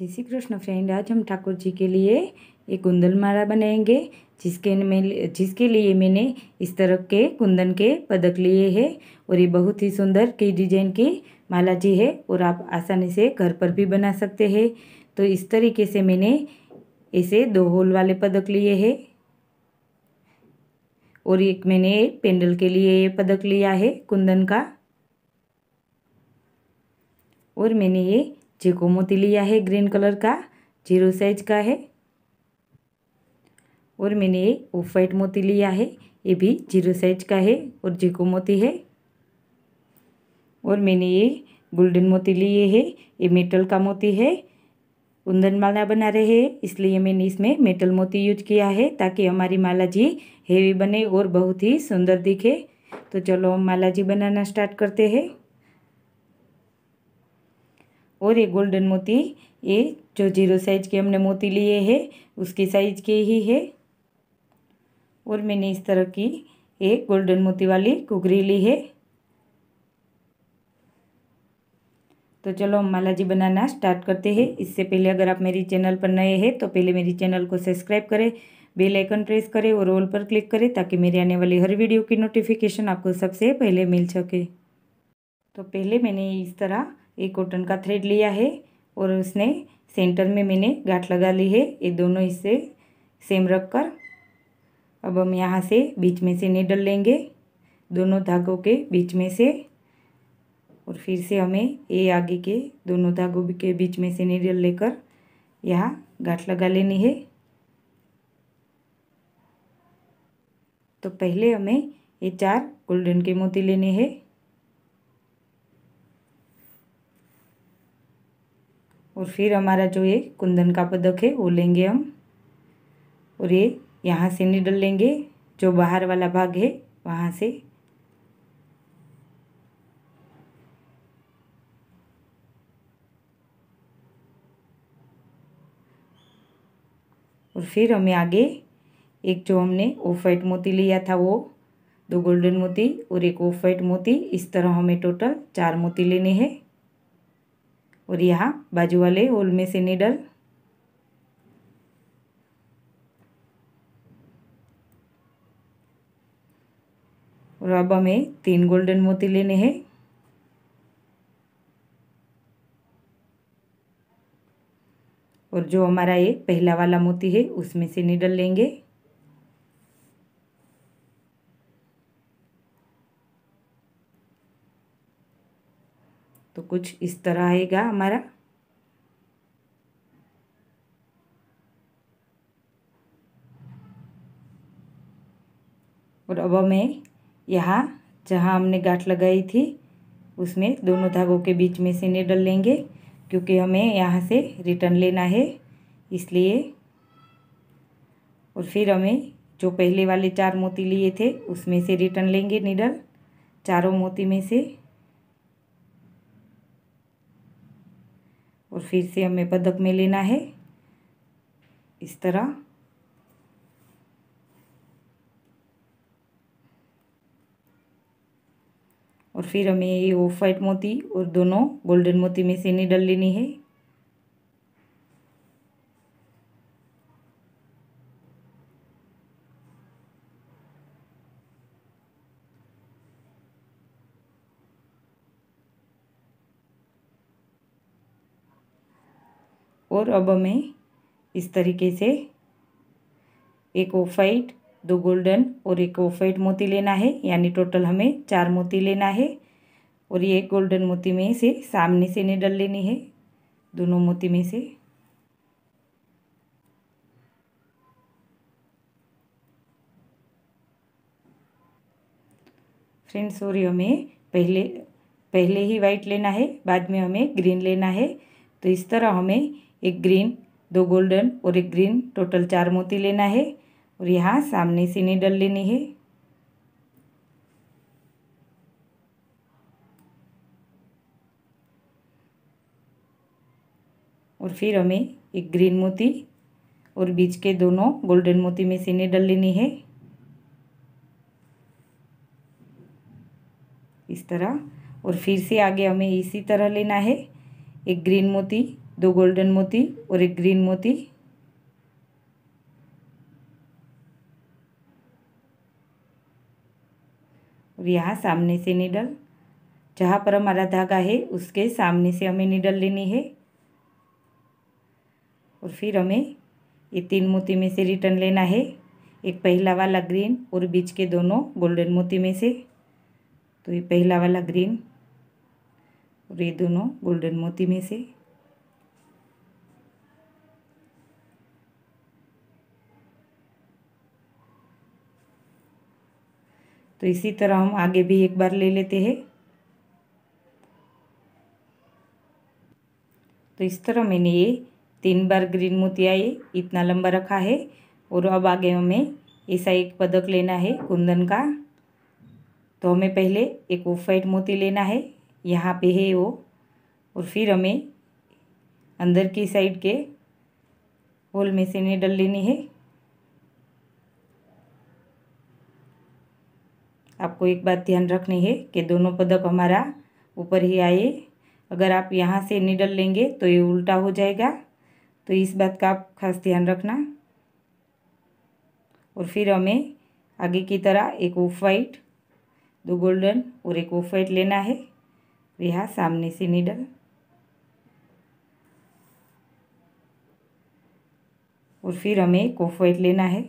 जय श्री कृष्ण फ्रेंड आज हम ठाकुर जी के लिए एक कुंदन माला बनाएंगे जिसके में जिसके लिए मैंने इस तरह के कुंदन के पदक लिए हैं और ये बहुत ही सुंदर की डिजाइन की माला जी है और आप आसानी से घर पर भी बना सकते हैं तो इस तरीके से मैंने ऐसे दो होल वाले पदक लिए हैं और एक मैंने पेंडल के लिए ये पदक लिया है कुंदन का और मैंने ये जेको मोती लिया है ग्रीन कलर का जीरो साइज का है और मैंने ये ऑफ वाइट मोती लिया है ये भी जीरो साइज का है और जेको मोती है और मैंने ये गोल्डन मोती लिए है ये मेटल का मोती है कुंदन माला बना रहे हैं इसलिए मैंने इसमें मेटल मोती यूज किया है ताकि हमारी माला जी हेवी बने और बहुत ही सुंदर दिखे तो चलो हम माला जी बनाना स्टार्ट करते हैं और ये गोल्डन मोती ये जो जीरो साइज के हमने मोती लिए है उसके साइज के ही है और मैंने इस तरह की एक गोल्डन मोती वाली कुगरी ली है तो चलो हम माला जी बनाना स्टार्ट करते हैं इससे पहले अगर आप मेरी चैनल पर नए हैं तो पहले मेरी चैनल को सब्सक्राइब करें बेल आइकन प्रेस करें और ऑल पर क्लिक करें ताकि मेरी आने वाली हर वीडियो की नोटिफिकेशन आपको सबसे पहले मिल सके तो पहले मैंने इस तरह ये कॉटन का थ्रेड लिया है और उसने सेंटर में मैंने गांठ लगा ली है ये दोनों हिस्से सेम रख कर अब हम यहाँ से बीच में से निडल लेंगे दोनों धागों के बीच में से और फिर से हमें ये आगे के दोनों धागों के बीच में से निडल लेकर यहाँ गांठ लगा लेनी है तो पहले हमें ये चार गोल्डन के मोती लेने हैं और फिर हमारा जो ये कुंदन का पदक है वो लेंगे हम और ये यहाँ से निडल लेंगे जो बाहर वाला भाग है वहाँ से और फिर हमें आगे एक जो हमने ऑफ वाइट मोती लिया था वो दो गोल्डन मोती और एक ऑफ वाइट मोती इस तरह हमें टोटल चार मोती लेने हैं और यहाँ बाजू वाले होल में से नीडल और अब हमें तीन गोल्डन मोती लेने हैं और जो हमारा ये पहला वाला मोती है उसमें से निडल लेंगे कुछ इस तरह आएगा हमारा और अब हमें यहाँ जहाँ हमने गांठ लगाई थी उसमें दोनों धागों के बीच में से निडल लेंगे क्योंकि हमें यहाँ से रिटर्न लेना है इसलिए और फिर हमें जो पहले वाले चार मोती लिए थे उसमें से रिटर्न लेंगे निडल चारों मोती में से और फिर से हमें बदक में लेना है इस तरह और फिर हमें ये ऑफ वाइट मोती और दोनों गोल्डन मोती में से निडल लेनी है और अब हमें इस तरीके से एक ओफाइट दो गोल्डन और एक ओफाइट मोती लेना है यानी टोटल हमें चार मोती लेना है और ये एक गोल्डन मोती में से सामने से निडल लेनी है दोनों मोती में से फ्रेंड्स और हमें पहले पहले ही वाइट लेना है बाद में हमें ग्रीन लेना है तो इस तरह हमें एक ग्रीन दो गोल्डन और एक ग्रीन टोटल चार मोती लेना है और यहाँ सामने से निडल लेनी है और फिर हमें एक ग्रीन मोती और बीच के दोनों गोल्डन मोती में से निडल लेनी है इस तरह और फिर से आगे हमें इसी तरह लेना है एक ग्रीन मोती दो गोल्डन मोती और एक ग्रीन मोती और यहाँ सामने से निडल जहाँ पर हमारा धागा है उसके सामने से हमें निडल लेनी है और फिर हमें ये तीन मोती में से रिटर्न लेना है एक पहला वाला ग्रीन और बीच के दोनों गोल्डन मोती में से तो ये पहला वाला ग्रीन और ये दोनों गोल्डन मोती में से तो इसी तरह हम आगे भी एक बार ले लेते हैं तो इस तरह मैंने ये तीन बार ग्रीन मोतिया ये इतना लंबा रखा है और अब आगे हमें ऐसा एक पदक लेना है कुंदन का तो हमें पहले एक ऑफ वाइट मोती लेना है यहाँ पे है वो और फिर हमें अंदर की साइड के होल में से नीडल लेनी है आपको एक बात ध्यान रखनी है कि दोनों पदक हमारा ऊपर ही आए अगर आप यहाँ से निडल लेंगे तो ये उल्टा हो जाएगा तो इस बात का आप खास ध्यान रखना और फिर हमें आगे की तरह एक ऑफ वाइट दो गोल्डन और एक ऑफ वाइट लेना है यहाँ सामने से निडल और फिर हमें एक ऑफ वाइट लेना है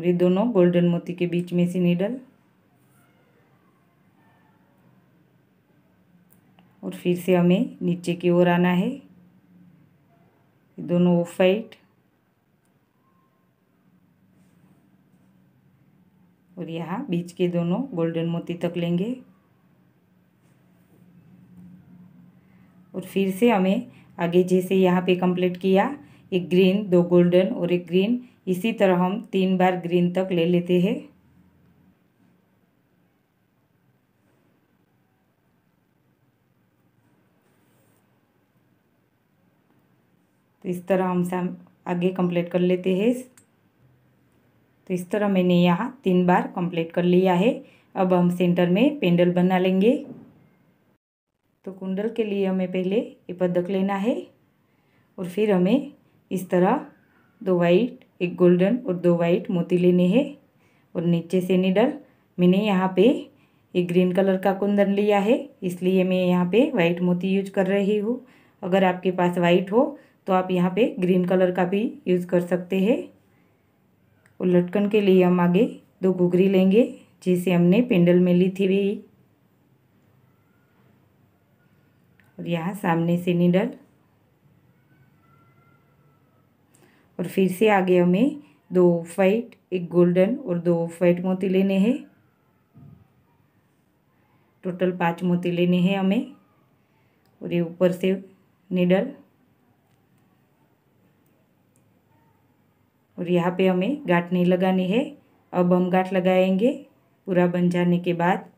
और ये दोनों गोल्डन मोती के बीच में से नीडल और फिर से हमें नीचे की ओर आना है दोनों ऑफ वाइट और यहाँ बीच के दोनों गोल्डन मोती तक लेंगे और फिर से हमें आगे जैसे यहाँ पे कंप्लीट किया एक ग्रीन दो गोल्डन और एक ग्रीन इसी तरह हम तीन बार ग्रीन तक ले लेते हैं तो इस तरह हम आगे कंप्लीट कर लेते हैं तो इस तरह मैंने यहाँ तीन बार कंप्लीट कर लिया है अब हम सेंटर में पेंडल बना लेंगे तो कुंडल के लिए हमें पहले ये पदक लेना है और फिर हमें इस तरह दो वाइट एक गोल्डन और दो वाइट मोती लेने हैं और नीचे से निडल मैंने यहाँ पे एक ग्रीन कलर का कुंदन लिया है इसलिए मैं यहाँ पे वाइट मोती यूज कर रही हूँ अगर आपके पास वाइट हो तो आप यहाँ पे ग्रीन कलर का भी यूज़ कर सकते हैं और लटकन के लिए हम आगे दो घुघरी लेंगे जिसे हमने पेंडल में ली थी वही और यहाँ सामने से निडल और फिर से आगे हमें दो ऑफ वाइट एक गोल्डन और दो ऑफ वाइट मोती लेने हैं टोटल पाँच मोती लेने हैं हमें और ये ऊपर से निडल और यहाँ पे हमें गांठ नहीं लगानी है अब हम गाठ लगाएंगे पूरा बन जाने के बाद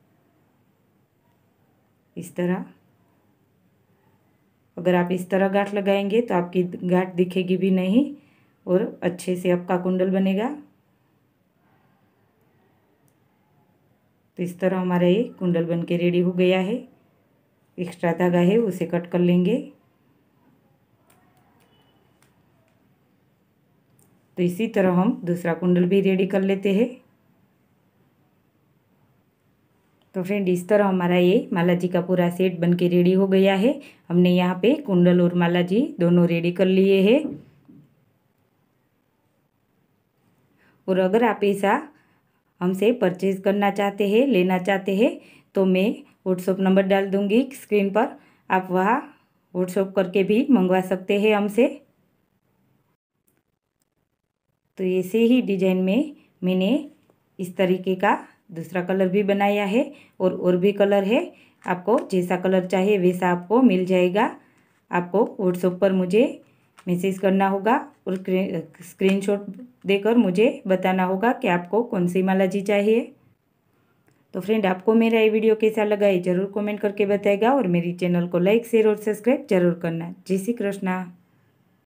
इस तरह अगर आप इस तरह गांठ लगाएंगे तो आपकी गाठ दिखेगी भी नहीं और अच्छे से आपका कुंडल बनेगा तो इस तरह हमारा ये कुंडल बन के रेडी हो गया है एक्स्ट्रा धागा है उसे कट कर लेंगे तो इसी तरह हम दूसरा कुंडल भी रेडी कर लेते हैं तो फ्रेंड इस तरह हमारा ये माला जी का पूरा सेट बन के रेडी हो गया है हमने यहाँ पे कुंडल और माला जी दोनों रेडी कर लिए हैं और अगर आप ऐसा हमसे परचेज करना चाहते हैं लेना चाहते हैं तो मैं व्हाट्सअप नंबर डाल दूँगी स्क्रीन पर आप वहाँ व्हाट्सअप करके भी मंगवा सकते हैं हमसे तो ऐसे ही डिजाइन में मैंने इस तरीके का दूसरा कलर भी बनाया है और और भी कलर है आपको जैसा कलर चाहिए वैसा आपको मिल जाएगा आपको व्हाट्सअप पर मुझे मैसेज करना होगा और स्क्रीनशॉट देकर मुझे बताना होगा कि आपको कौन सी माला जी चाहिए तो फ्रेंड आपको मेरा ये वीडियो कैसा लगा ये जरूर कमेंट करके बताएगा और मेरी चैनल को लाइक शेयर और सब्सक्राइब जरूर करना जय श्री कृष्णा